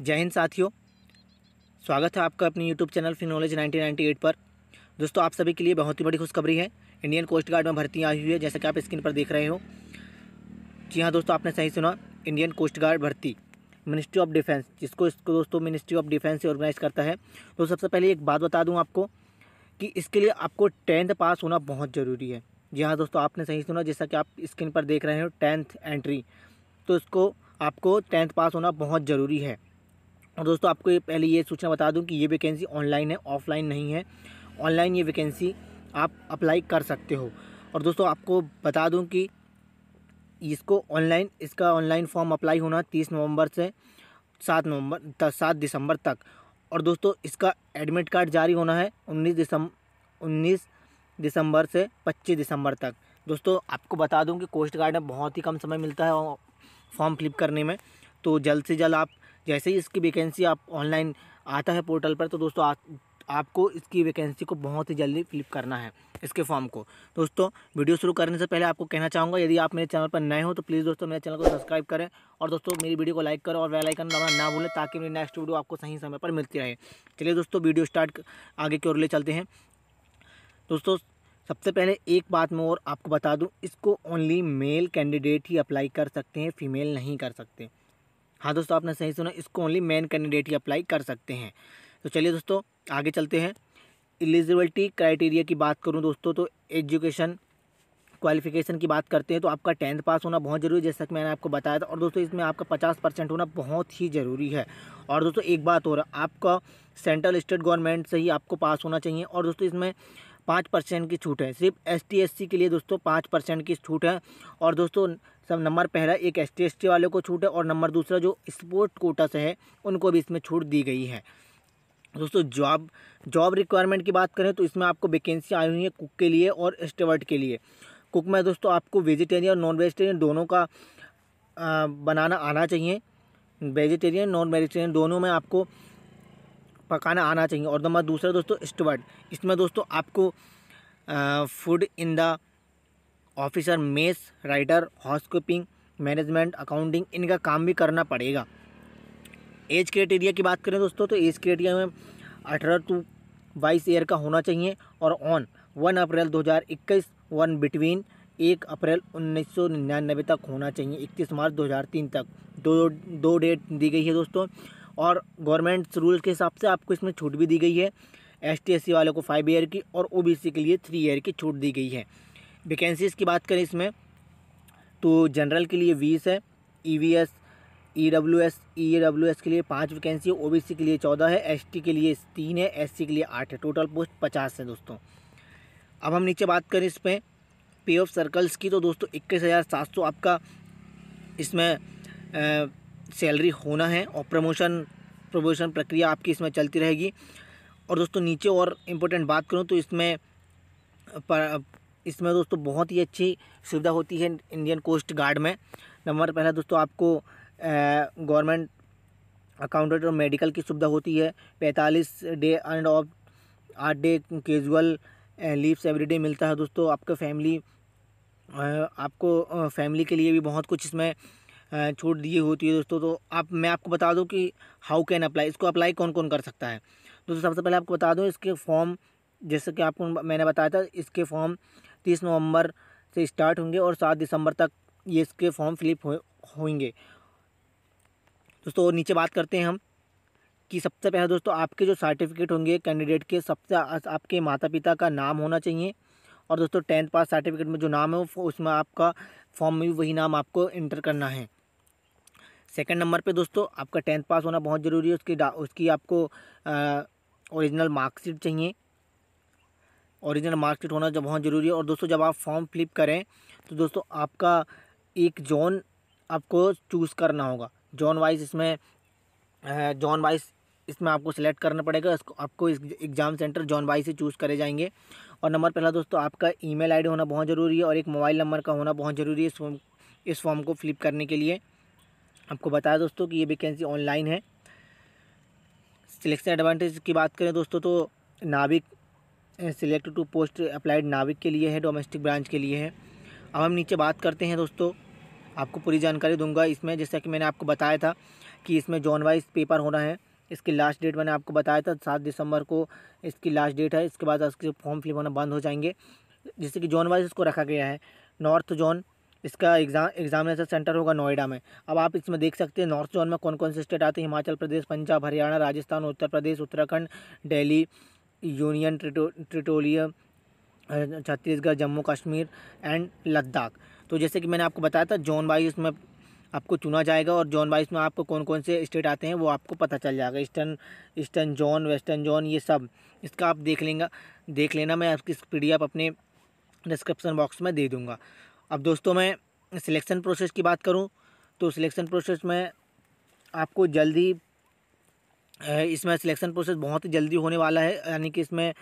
जय हिंद साथियों स्वागत है आपका अपने YouTube channel Fin knowledge nineteen पर दोस्तों आप सभी के लिए बहुत ही बड़ी खुशखबरी है इंडियन कोस्ट गार्ड में भर्ती आई हुई है जैसा कि आप स्क्रीन पर देख रहे हो जी हाँ दोस्तों आपने सही सुना इंडियन कोस्ट गार्ड भर्ती मिनिस्ट्री ऑफ डिफेंस जिसको इसको दोस्तों मिनिस्ट्री ऑफ डिफेंस ऑर्गेनाइज करता है तो सबसे पहले एक बात बता दूँ आपको कि इसके लिए आपको टेंथ पास होना बहुत ज़रूरी है जी हाँ दोस्तों आपने सही सुना जैसा कि आप स्क्रीन पर देख रहे हो टेंथ एंट्री तो इसको आपको टेंथ पास होना बहुत ज़रूरी है और दोस्तों आपको ये पहले ये सूचना बता दूं कि ये वैकेंसी ऑनलाइन है ऑफलाइन नहीं है ऑनलाइन ये वैकेंसी आप अप्लाई कर सकते हो और दोस्तों आपको बता दूं कि इसको ऑनलाइन इसका ऑनलाइन फॉर्म अप्लाई होना तीस नवंबर से सात नवंबर सात दिसंबर तक और दोस्तों इसका एडमिट कार्ड जारी होना है उन्नीस दिसंबर उन्नीस दिसंबर से पच्चीस दिसंबर तक दोस्तों आपको बता दूं कि कोस्ट गार्ड में बहुत ही कम समय मिलता है फॉर्म फिलिप करने में तो जल्द से जल्द आप जैसे ही इसकी वैकेंसी आप ऑनलाइन आता है पोर्टल पर तो दोस्तों आ, आपको इसकी वैकेंसी को बहुत ही जल्दी फिलिप करना है इसके फॉर्म को दोस्तों वीडियो शुरू करने से पहले आपको कहना चाहूँगा यदि आप मेरे चैनल पर नए हो तो प्लीज़ दोस्तों मेरे चैनल को सब्सक्राइब करें और दोस्तों मेरी वीडियो को लाइक करें और वेल आइकन दबाना ना भूलें ताकि मेरी नेक्स्ट वीडियो आपको सही समय पर मिलती रहे चलिए दोस्तों वीडियो स्टार्ट आगे की ओर ले चलते हैं दोस्तों सबसे पहले एक बात मैं और आपको बता दूँ इसको ओनली मेल कैंडिडेट ही अप्लाई कर सकते हैं फीमेल नहीं कर सकते हाँ दोस्तों आपने सही सुना इसको ओनली मेन कैंडिडेट ही अप्लाई कर सकते हैं तो चलिए दोस्तों आगे चलते हैं एलिजिबिलिटी क्राइटेरिया की बात करूँ दोस्तों तो एजुकेशन क्वालिफिकेशन की बात करते हैं तो आपका टेंथ पास होना बहुत ज़रूरी है जैसा कि मैंने आपको बताया था और दोस्तों इसमें आपका पचास परसेंट होना बहुत ही ज़रूरी है और दोस्तों एक बात और आपका सेंट्रल स्टेट गवर्नमेंट से ही आपको पास होना चाहिए और दोस्तों इसमें पाँच परसेंट की छूट है सिर्फ एस टी के लिए दोस्तों पाँच परसेंट की छूट है और दोस्तों सब नंबर पहला एक एस टी वाले को छूट है और नंबर दूसरा जो स्पोर्ट कोटा से है उनको भी इसमें छूट दी गई है दोस्तों जॉब जॉब रिक्वायरमेंट की बात करें तो इसमें आपको वैकेंसी आई हुई है कुक के लिए और स्टेवर्ट के लिए कुक में दोस्तों आपको वेजिटेरियन और नॉन वेजिटेरियन दोनों का आ, बनाना आना चाहिए वेजिटेरियन नॉन वेजिटेरियन दोनों में आपको पकाना आना चाहिए और नंबर दूसरा दोस्तों स्टवर्ट इसमें दोस्तों आपको food in the officer mess writer housekeeping management accounting इनका काम भी करना पड़ेगा एज क्राइटेरिया की बात करें दोस्तों तो एज क्राइटेरिया में अठारह टू बाईस ईयर का होना चाहिए और on one April 2021 one between एक अप्रैल 1999 तक होना चाहिए 31 मार्च 2003 तक दो दो डेट दी गई है दोस्तों और गवर्नमेंट रूल के हिसाब से आपको इसमें छूट भी दी गई है एस टी वालों को फाइव ईयर की और ओ के लिए थ्री ईयर की छूट दी गई है वैकेंसीज़ की बात करें इसमें तो जनरल के लिए बीस है E V S E W S E W S के लिए पाँच वैकेंसी है ओ बी सी के लिए चौदह है एस टी के लिए तीन है एस सी के लिए आठ है टोटल पोस्ट पचास है दोस्तों अब हम नीचे बात करें इसमें पे ऑफ सर्कल्स की तो दोस्तों इक्कीस हज़ार सात सौ आपका इसमें सैलरी होना है और प्रमोशन प्रमोशन प्रक्रिया आपकी इसमें चलती रहेगी और दोस्तों नीचे और इम्पोर्टेंट बात करूँ तो इसमें इसमें दोस्तों बहुत ही अच्छी सुविधा होती है इंडियन कोस्ट गार्ड में नंबर पहला दोस्तों आपको गवर्नमेंट अकाउंटेंट और मेडिकल की सुविधा होती है पैंतालीस डे एंड ऑफ आठ डे केजुअल लीव्स एवरीडे मिलता है दोस्तों आपके फैमिली आपको फैमिली के लिए भी बहुत कुछ इसमें छूट दी होती है दोस्तों तो आप मैं आपको बता दूं कि हाउ कैन अप्लाई इसको अप्लाई कौन कौन कर सकता है दोस्तों सबसे पहले आपको बता दूं इसके फॉर्म जैसे कि आपको मैंने बताया था इसके फॉर्म तीस नवंबर से स्टार्ट होंगे और सात दिसंबर तक ये इसके फॉर्म फिलिप होंगे दोस्तों नीचे बात करते हैं हम कि सबसे पहले दोस्तों आपके जो सर्टिफिकेट होंगे कैंडिडेट के सबसे आपके माता पिता का नाम होना चाहिए और दोस्तों टेंथ पास सर्टिफिकेट में जो नाम है उसमें आपका फॉर्म में भी वही नाम आपको इंटर करना है सेकंड नंबर पे दोस्तों आपका टेंथ पास होना बहुत ज़रूरी है उसकी उसकी आपको ओरिजिनल मार्कशीट चाहिए ओरिजिनल मार्कशीट होना जब बहुत ज़रूरी है और दोस्तों जब आप फॉर्म फिलिप करें तो दोस्तों आपका एक जॉन आपको चूज़ करना होगा जॉन वाइज इसमें जॉन वाइज इसमें आपको सिलेक्ट करना पड़ेगा इसको आपको इस एग्ज़ाम सेंटर जॉन बाई से चूज़ करे जाएंगे और नंबर पहला दोस्तों आपका ईमेल आईडी होना बहुत ज़रूरी है और एक मोबाइल नंबर का होना बहुत ज़रूरी है इस फॉर्म इस फॉर्म को फिलिप करने के लिए आपको बताया दोस्तों कि ये वैकेंसी ऑनलाइन है सिलेक्शन एडवांटेज की बात करें दोस्तों तो नाभिक सिलेक्ट टू पोस्ट अप्लाइड नाविक के लिए है डोमेस्टिक ब्रांच के लिए है अब हम नीचे बात करते हैं दोस्तों आपको पूरी जानकारी दूंगा इसमें जैसा कि मैंने आपको बताया था कि इसमें जॉन वाइज पेपर होना है इसकी लास्ट डेट मैंने आपको बताया था सात दिसंबर को इसकी लास्ट डेट है इसके बाद उसके फॉर्म फिल होना बंद हो जाएंगे जैसे कि जोन वाइज इसको रखा गया है नॉर्थ जोन इसका एग्ज़ाम एग्जामिनेशन सेंटर होगा नोएडा में अब आप इसमें देख सकते हैं नॉर्थ जोन में कौन कौन से स्टेट आते हैं Himachal Pradesh Punjab Haryana Rajasthan Uttar Pradesh Uttarakhand Delhi union territory Chhattisgarh Jammu Kashmir and Ladakh तो जैसे कि मैंने आपको बताया था जोन वाइज इसमें आपको चुना जाएगा और जोन वाइज में आपको कौन कौन से स्टेट आते हैं वो आपको पता चल जाएगा eastern eastern zone western zone ये सब इसका आप देख लेंगे देख लेना मैं आपकी एफ अपने डिस्क्रिप्सन बॉक्स में दे दूँगा अब दोस्तों मैं सिलेक्शन प्रोसेस की बात करूँ तो सिलेक्शन प्रोसेस में आपको जल्दी इसमें सिलेक्शन प्रोसेस बहुत ही जल्दी होने वाला है यानी कि इसमें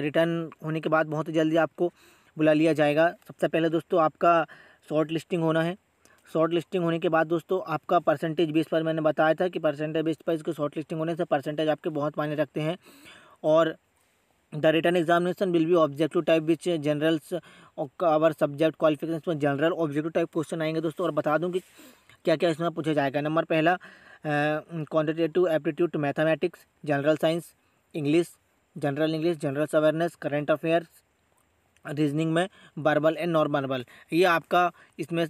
रिटर्न होने के बाद बहुत ही जल्दी आपको बुला लिया जाएगा सबसे पहले दोस्तों आपका शॉर्ट लिस्टिंग होना है शॉर्ट लिस्टिंग होने के बाद दोस्तों आपका परसेंटेज बेस पर मैंने बताया था कि परसेंटेज बेस पर इसको शॉर्ट लिस्टिंग होने से परसेंटेज आपके बहुत मायने रखते हैं और the written examination will be objective type which generals और सब्जेक्ट क्वालिफिकेशन में जनरल ऑब्जेक्टिव टाइप क्वेश्चन आएंगे दोस्तों और बता दूं कि क्या क्या इसमें पूछा जाएगा नंबर पहला quantitative aptitude mathematics general science English general English general awareness current affairs reasoning में बर्बल एंड नॉन बर्बल ये आपका इसमें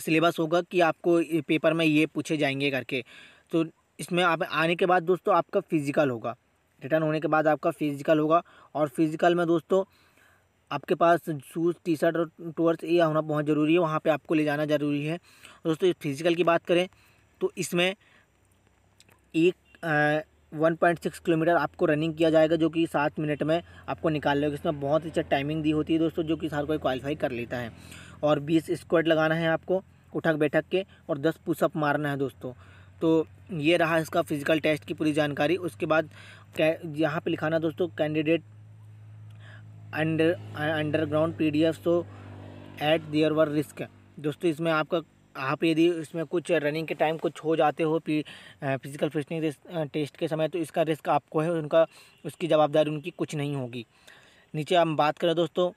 सिलेबस होगा कि आपको पेपर में ये पूछे जाएंगे करके तो इसमें आप आने के बाद दोस्तों आपका फिज़िकल होगा रिटर्न होने के बाद आपका फिज़िकल होगा और फिज़िकल में दोस्तों आपके पास शूज़ टी शर्ट और टोर्स ये होना बहुत ज़रूरी है वहाँ पे आपको ले जाना ज़रूरी है दोस्तों फिज़िकल की बात करें तो इसमें एक वन पॉइंट सिक्स किलोमीटर आपको रनिंग किया जाएगा जो कि सात मिनट में आपको निकाल लेगा इसमें बहुत अच्छा टाइमिंग दी होती है दोस्तों जो कि हर कोई क्वालिफाई कर लेता है और बीस स्क्वाड लगाना है आपको उठक बैठक के और दस पुशअप मारना है दोस्तों तो ये रहा इसका फिज़िकल टेस्ट की पूरी जानकारी उसके बाद यहाँ पे लिखाना दोस्तों candidate under underground P D तो एट दियर वर रिस्क दोस्तों इसमें आपका आप यदि इसमें कुछ रनिंग के टाइम कुछ हो जाते हो पी फिज़िकल फिटनेस टेस्ट के समय तो इसका रिस्क आपको है उनका उसकी जवाबदारी उनकी कुछ नहीं होगी नीचे हम बात करें दोस्तों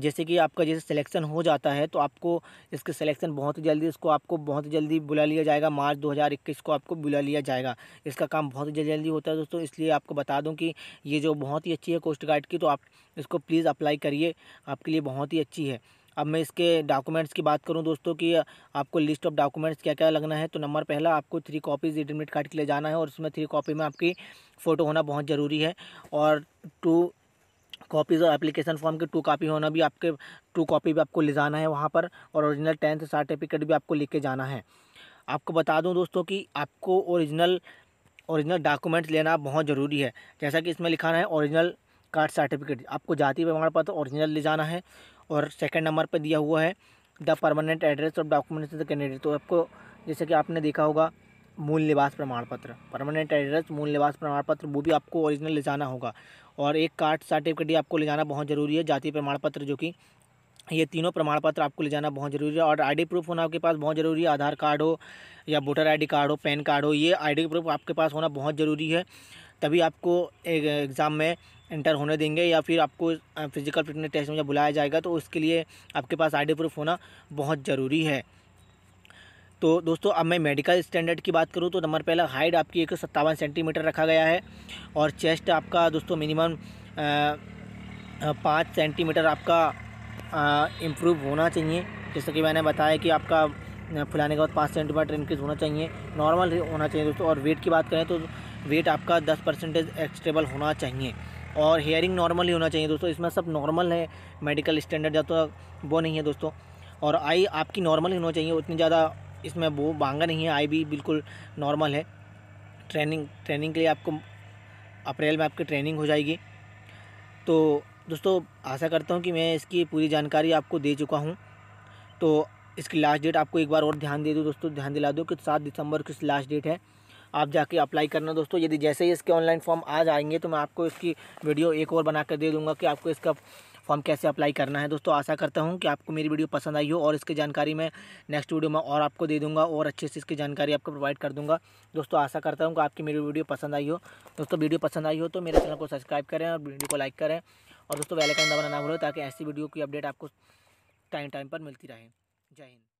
जैसे कि आपका जैसे सिलेक्शन हो जाता है तो आपको इसके सिलेक्शन बहुत ही जल्दी इसको आपको बहुत जल्दी बुला लिया जाएगा मार्च 2021 को आपको बुला लिया जाएगा इसका काम बहुत ही जल्दी होता है दोस्तों इसलिए आपको बता दूं कि ये जो बहुत ही अच्छी है कोस्ट गार्ड की तो आप इसको प्लीज़ अप्लाई करिए आपके लिए बहुत ही अच्छी है अब मैं इसके डॉक्यूमेंट्स की बात करूं दोस्तों कि आपको लिस्ट ऑफ डॉक्यूमेंट्स क्या क्या लगना है तो नंबर पहला आपको थ्री कॉपीज़ एडमिट कार्ड के लिए जाना है और उसमें थ्री कॉपी में आपकी फ़ोटो होना बहुत ज़रूरी है और टू कॉपीज़ और एप्लीकेशन फॉर्म के टू कॉपी होना भी आपके टू कॉपी भी आपको ले जाना है वहाँ पर और ओरिजिनल टेंथ सर्टिफिकेट भी आपको लेके जाना है आपको बता दूँ दोस्तों कि आपको ओरिजिनल ओरिजिनल डॉक्यूमेंट्स लेना बहुत ज़रूरी है जैसा कि इसमें लिखा है ओरिजिनल कास्ट सर्टिफिकेट आपको जाति प्रमाण पत्र ओरिजिनल ले जाना है और सेकंड नंबर पर दिया हुआ है the permanent address of documents the candidate तो आपको जैसे कि आपने देखा होगा मूल निवास प्रमाण पत्र परमानेंट एड्रेस मूल निवास प्रमाण पत्र वो भी आपको ओरिजिनल ले जाना होगा और एक कार्ड सर्टिफिकेट भी आपको ले जाना बहुत ज़रूरी है जाति प्रमाण पत्र जो कि ये तीनों प्रमाण पत्र आपको ले जाना बहुत ज़रूरी है और आईडी प्रूफ होना आपके पास बहुत ज़रूरी है आधार कार्ड हो या वोटर आईडी कार्ड हो पैन कार्ड हो ये आईडी प्रूफ आपके पास होना बहुत ज़रूरी है तभी आपको एग्ज़ाम में इंटर होने देंगे या फिर आपको फिज़िकल फिटनेस टेस्ट में जब बुलाया जाएगा तो उसके लिए आपके पास आई प्रूफ होना बहुत ज़रूरी है तो दोस्तों अब मैं मेडिकल स्टैंडर्ड की बात करूँ तो नंबर पहला हाइट आपकी एक सेंटीमीटर रखा गया है और चेस्ट आपका दोस्तों मिनिमम पाँच सेंटीमीटर आपका इम्प्रूव होना चाहिए जैसा कि मैंने बताया कि आपका फुलाने के बाद पाँच सेंटीमीटर इनक्रीज होना चाहिए नॉर्मल होना चाहिए दोस्तों और वेट की बात करें तो वेट आपका दस परसेंटेज एक्सटेबल होना चाहिए और हेयरिंग नॉर्मल ही होना चाहिए दोस्तों इसमें सब नॉर्मल है मेडिकल स्टैंडर्ड या तो वो नहीं है दोस्तों और आई आपकी नॉर्मल ही होना चाहिए उतनी ज़्यादा इसमें वो मांगा नहीं है आई भी बिल्कुल नॉर्मल है ट्रेनिंग ट्रेनिंग के लिए आपको अप्रैल में आपकी ट्रेनिंग हो जाएगी तो दोस्तों आशा करता हूँ कि मैं इसकी पूरी जानकारी आपको दे चुका हूँ तो इसकी लास्ट डेट आपको एक बार और ध्यान दे दूँ दोस्तों ध्यान दिला दो कि सात दिसंबर की लास्ट डेट है आप जाके अप्लाई करना दोस्तों यदि जैसे ही इसके ऑनलाइन फॉर्म आ जाएंगे तो मैं आपको इसकी वीडियो एक और बना कर दे दूँगा कि आपको इसका फॉर्म कैसे अप्लाई करना है दोस्तों आशा करता हूँ कि आपको मेरी वीडियो पसंद आई हो और इसकी जानकारी मैं नेक्स्ट वीडियो में और आपको दे दूँगा और अच्छे से इसकी जानकारी आपको प्रोवाइड कर दूँगा दोस्तों आशा करता हूँ कि आपकी मेरी वीडियो पसंद आई हो दोस्तों वीडियो पसंद आई हो तो मेरे चैनल को सब्सक्राइब करें और वीडियो को लाइक करें और दोस्तों वेलकम दबाना ना भूलो ताकि ऐसी वीडियो की अपडेट आपको टाइम टाइम पर मिलती रहे जय हिंद